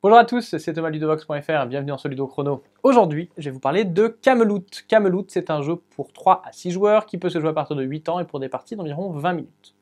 Bonjour à tous, c'est Thomas Ludovox.fr, bienvenue dans ce Chrono. Aujourd'hui, je vais vous parler de Cameloot. Cameloot, c'est un jeu pour 3 à 6 joueurs qui peut se jouer à partir de 8 ans et pour des parties d'environ 20 minutes.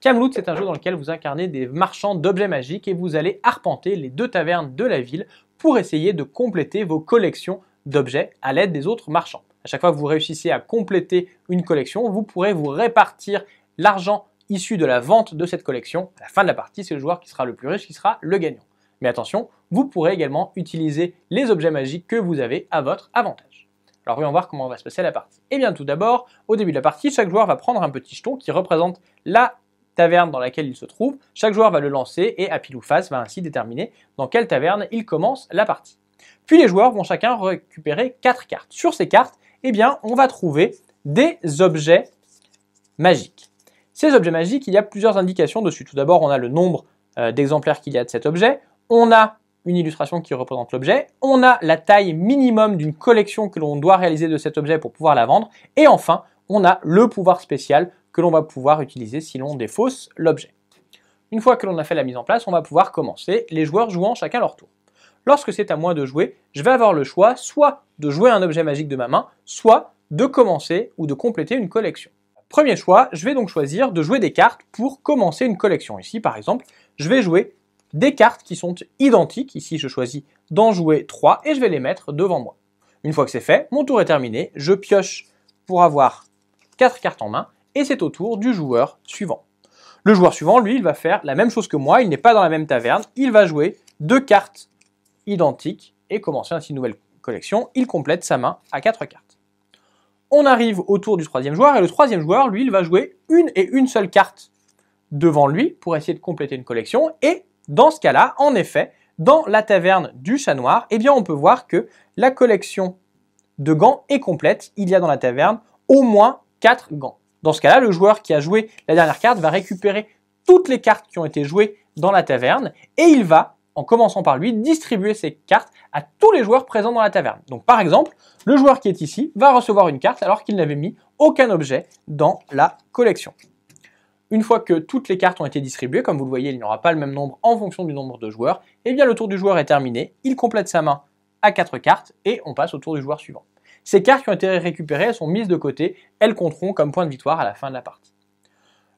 Camelot, c'est un jeu dans lequel vous incarnez des marchands d'objets magiques et vous allez arpenter les deux tavernes de la ville pour essayer de compléter vos collections d'objets à l'aide des autres marchands. À chaque fois que vous réussissez à compléter une collection, vous pourrez vous répartir l'argent issu de la vente de cette collection. À la fin de la partie, c'est le joueur qui sera le plus riche qui sera le gagnant. Mais attention, vous pourrez également utiliser les objets magiques que vous avez à votre avantage. Alors voyons voir comment va se passer la partie. Et eh bien tout d'abord, au début de la partie, chaque joueur va prendre un petit jeton qui représente la taverne dans laquelle il se trouve. Chaque joueur va le lancer et à pile ou face va ainsi déterminer dans quelle taverne il commence la partie. Puis les joueurs vont chacun récupérer 4 cartes. Sur ces cartes, eh bien, on va trouver des objets magiques. Ces objets magiques, il y a plusieurs indications dessus. Tout d'abord, on a le nombre euh, d'exemplaires qu'il y a de cet objet on a une illustration qui représente l'objet, on a la taille minimum d'une collection que l'on doit réaliser de cet objet pour pouvoir la vendre, et enfin, on a le pouvoir spécial que l'on va pouvoir utiliser si l'on défausse l'objet. Une fois que l'on a fait la mise en place, on va pouvoir commencer, les joueurs jouant chacun leur tour. Lorsque c'est à moi de jouer, je vais avoir le choix soit de jouer un objet magique de ma main, soit de commencer ou de compléter une collection. Premier choix, je vais donc choisir de jouer des cartes pour commencer une collection. Ici, par exemple, je vais jouer des cartes qui sont identiques. Ici, je choisis d'en jouer 3 et je vais les mettre devant moi. Une fois que c'est fait, mon tour est terminé, je pioche pour avoir 4 cartes en main et c'est au tour du joueur suivant. Le joueur suivant, lui, il va faire la même chose que moi, il n'est pas dans la même taverne, il va jouer deux cartes identiques et commencer ainsi une nouvelle collection. Il complète sa main à 4 cartes. On arrive au tour du troisième joueur et le troisième joueur, lui, il va jouer une et une seule carte devant lui pour essayer de compléter une collection et dans ce cas-là, en effet, dans la taverne du chat noir, eh bien on peut voir que la collection de gants est complète. Il y a dans la taverne au moins 4 gants. Dans ce cas-là, le joueur qui a joué la dernière carte va récupérer toutes les cartes qui ont été jouées dans la taverne et il va, en commençant par lui, distribuer ces cartes à tous les joueurs présents dans la taverne. Donc par exemple, le joueur qui est ici va recevoir une carte alors qu'il n'avait mis aucun objet dans la collection. Une fois que toutes les cartes ont été distribuées, comme vous le voyez, il n'y aura pas le même nombre en fonction du nombre de joueurs, et eh bien le tour du joueur est terminé, il complète sa main à 4 cartes et on passe au tour du joueur suivant. Ces cartes qui ont été récupérées, sont mises de côté, elles compteront comme point de victoire à la fin de la partie.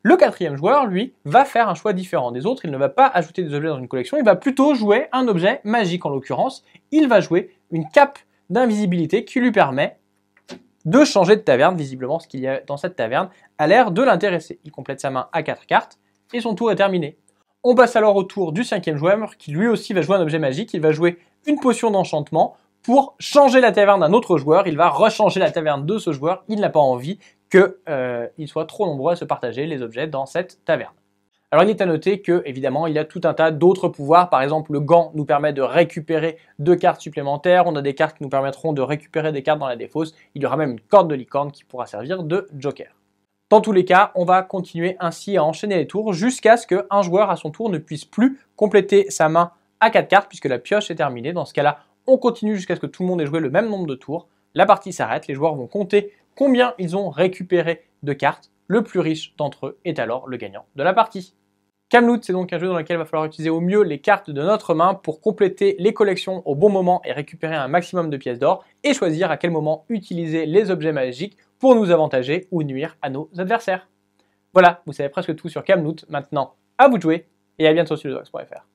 Le quatrième joueur, lui, va faire un choix différent des autres, il ne va pas ajouter des objets dans une collection, il va plutôt jouer un objet magique en l'occurrence, il va jouer une cape d'invisibilité qui lui permet de changer de taverne. Visiblement, ce qu'il y a dans cette taverne a l'air de l'intéresser. Il complète sa main à 4 cartes et son tour est terminé. On passe alors au tour du cinquième joueur qui lui aussi va jouer un objet magique. Il va jouer une potion d'enchantement pour changer la taverne d'un autre joueur. Il va rechanger la taverne de ce joueur. Il n'a pas envie qu'il euh, soit trop nombreux à se partager les objets dans cette taverne. Alors il est à noter que évidemment il a tout un tas d'autres pouvoirs. Par exemple, le gant nous permet de récupérer deux cartes supplémentaires. On a des cartes qui nous permettront de récupérer des cartes dans la défausse. Il y aura même une corde de licorne qui pourra servir de joker. Dans tous les cas, on va continuer ainsi à enchaîner les tours jusqu'à ce qu'un joueur à son tour ne puisse plus compléter sa main à quatre cartes puisque la pioche est terminée. Dans ce cas-là, on continue jusqu'à ce que tout le monde ait joué le même nombre de tours. La partie s'arrête, les joueurs vont compter combien ils ont récupéré de cartes le plus riche d'entre eux est alors le gagnant de la partie. Kamloot, c'est donc un jeu dans lequel il va falloir utiliser au mieux les cartes de notre main pour compléter les collections au bon moment et récupérer un maximum de pièces d'or et choisir à quel moment utiliser les objets magiques pour nous avantager ou nuire à nos adversaires. Voilà, vous savez presque tout sur Kamloot. Maintenant, à vous de jouer et à bientôt sur Sudodox.fr.